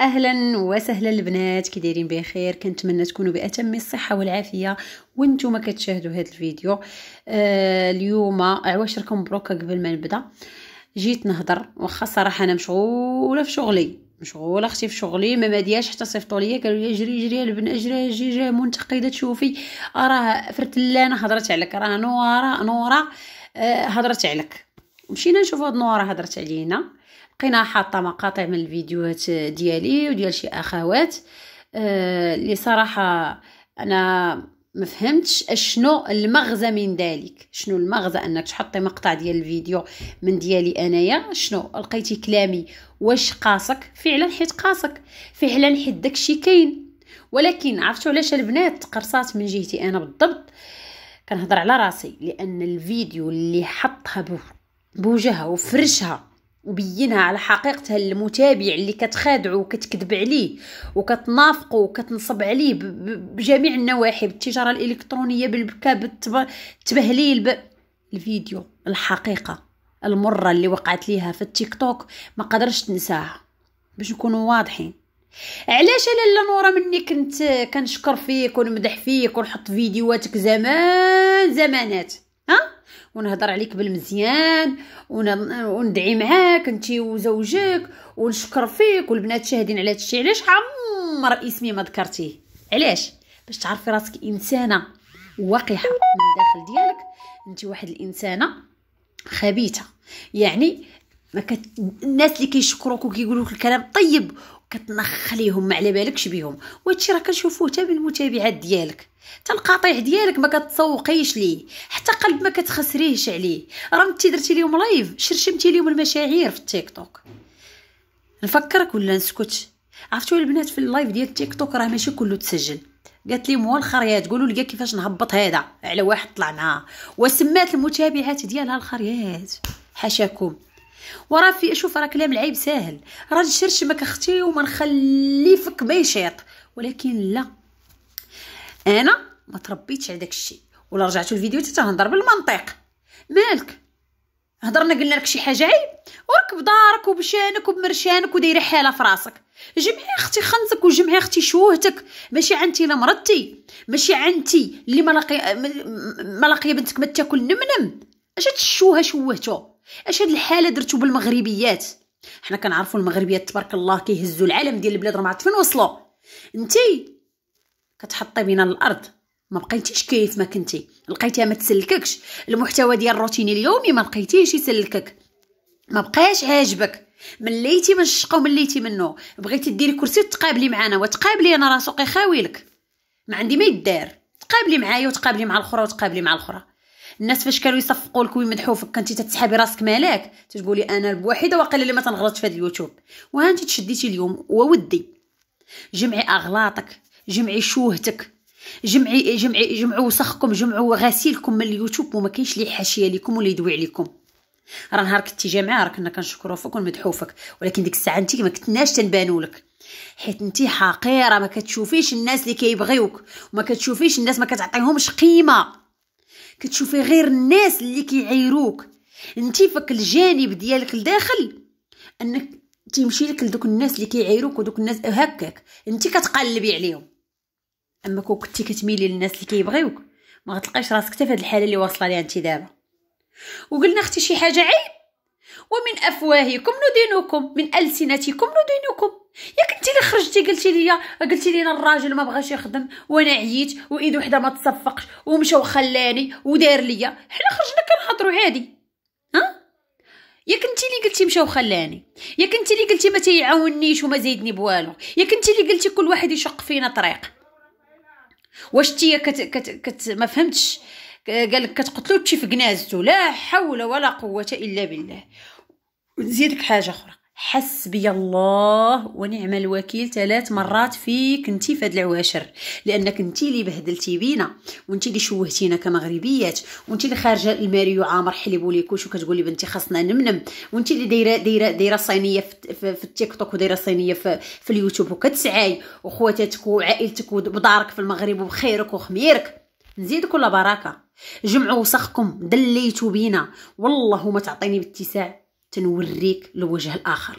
اهلا وسهلا البنات كي دايرين بخير كنتمنى تكونوا باتم الصحه والعافيه وانتم كتشاهدوا هذا الفيديو آه اليوم عواشركم مبروكه قبل ما نبدا جيت نهضر واخا صراحه انا مشغوله في شغلي مشغوله اختي في شغلي ما مادياش حتى صيفطوا ليا قالوا لي جري جري البن اجري جي جي منتقده تشوفي راه فرتلانه هضرت عليك راه نوره نوره آه، هضرت عليك مشينا نشوفوا هاد نوره هضرت علينا بقينا حاطه مقاطع من الفيديوهات ديالي وديال شي اخوات آه، اللي آه صراحه انا ما فهمتش اشنو المغزى من ذلك شنو المغزى انك تحطي مقطع ديال الفيديو من ديالي انايا شنو لقيتي كلامي واش قاصك فعلا حيت قاصك فعلا حيت داكشي كاين ولكن عرفتوا علاش البنات تقرصات من جهتي انا بالضبط كنهضر على راسي لان الفيديو اللي حطها بوجهها وفرشها وبينها على حقيقتها للمتابع اللي كتخادعو وكتكذب عليه وكتنافقو وكتنصب عليه بجميع النواحي بالتجاره الالكترونيه بالبكاء بالتبهليل ب... الفيديو الحقيقه المره اللي وقعت ليها في التيك توك ما قدرش تنساها باش نكونوا واضحين علاش انا نورا مني كنت كنشكر فيك ونمدح فيك ونحط فيديوهاتك زمان زمانات ونهضر عليك بالمزيان وندعي معاك انت وزوجك ونشكر فيك والبنات شاهدين على هادشي علاش عمر اسمي ما ذكرتيه علاش باش تعرفي راسك انسانه واقحه من الداخل ديالك انت واحد الانسانه خبيثه يعني ما كت... الناس اللي كيشكروك وكيقولوك الكلام طيب كتنخ ليهم ما على بالكش بيهم وهادشي راه كنشوفوه حتى بالمتابعات ديالك حتى القطيع ديالك ما كتسوقيش ليه حتى قلب ما كتخسريهش عليه راه انت درتي ليهم لايف شرشمتي ليهم المشاعر في التيك توك نفكرك ولا نسكت عرفتوا البنات في اللايف ديال التيك توك راه ماشي كله تسجل قالت لي مول الخريه تقولوا لي كيفاش نهبط هذا على واحد طلع معاه وسمات المتابعات ديالها الخريات حاشاكم وراه في شوف راه كلام العيب ساهل راه نشرشمك اختي وما فيك ما يشيط ولكن لا انا ما تربيتش على داك الشيء ولا رجعتوا الفيديو حتى تهضر بالمنطق مالك هضرنا قلنا لك شي حاجه عيب وركب دارك وبشانك وبمرشانك ودايره حاله في راسك جمعي اختي خنزك وجمعي اختي شوهتك ماشي عنتي لا مرضتي ماشي عنتي اللي ما لاقيه بنتك ما تاكل نمنم اش تشوها شوهتو اش هاد الحاله درتو بالمغربيات حنا كنعرفوا المغربيات تبارك الله كيهزوا العالم ديال البلاد راه ما عرفت فين وصلوا انتي كتحطي بينا الارض ما بقيتيش كيف ما كنتي لقيتيها ما تسلككش المحتوى ديال الروتين اليومي ما لقيتيهش يسلكك ما بقاش عاجبك مليتي من الشقه ومليتي منه بغيتي ديري كرسي وتقابلي معنا وتقابلي انا راه سوقي خاوي لك ما عندي ما يدار تقابلي معايا وتقابلي مع الاخرى وتقابلي مع الاخرى الناس فاش كانوا يصفقوا لك ويمدحوا فيك كنتي تتسحبي راسك مالك تقولي انا الوحيده واقيلا لي ما تنغلطش في هذا اليوتيوب وانت تشديتي اليوم وودي جمعي اغلاطك جمعي شوهتك جمعي جمعي جمعوا وسخكم جمعوا غسيلكم من اليوتيوب وما كاينش لي حاشيه ليكم ولا يدوي عليكم راه نهار كنتي جامعه راه كنا كنشكرو فيك ونمدحو فيك ولكن ديك الساعه انت ما كنتناش تنبانوا لك حيت انت حقيره ما كتشوفيش الناس اللي كيبغيوك وما كتشوفيش الناس ما كتعطيهمش قيمه كتشوفي غير الناس اللي كيعايروك انت فك الجانب ديالك لداخل انك تيمشي لك لدوك الناس اللي كيعايروك ودوك الناس هكاك انت كتقلبي عليهم اما كون كنتي كتميلي للناس اللي كيبغيوك ما غتلقايش راسك حتى فهاد الحاله اللي واصله ليها انت دابا وقلنا اختي شي حاجه عيب ومن افواهكم ندينكم من السنتكم ندينكم ياك انت اللي خرجتي قلتي لي قلتي لينا الراجل ما بغاش يخدم وانا عييت وايد وحده ما تصفقش ومشى وخلاني ودار ليا حنا خرجنا كنهضروا عادي ها ياك انت اللي قلتي مشى وخلاني ياك انت اللي قلتي ما تيعاونيش وما زيدني بوالو ياك انت اللي قلتي كل واحد يشق فينا طريق واش انت كت كت كت ما فهمتش قال لك كتقتلو تشي في جنازته لا حول ولا قوه الا بالله نزيدك حاجه اخرى حسبي الله ونعم الوكيل ثلاث مرات فيك انت في هاد العواشر لانك انت اللي بهدلتي بينا وانت اللي شوهتينا كمغربيات وانت اللي خارجه الماريو عامر حليب وليكوش وكتقولي بنتي خاصنا نمنم وانت اللي دايره دايره دايره صينيه في, في التيك توك ودايره صينيه في, في اليوتيوب وكتسعاي وخواتاتك وعائلتك ودارك في المغرب وبخيرك وخميرك نزيدك ولا بركه جمعوا وسخكم دليتوا بينا والله ما تعطيني باتساع تنوريك الوجه الاخر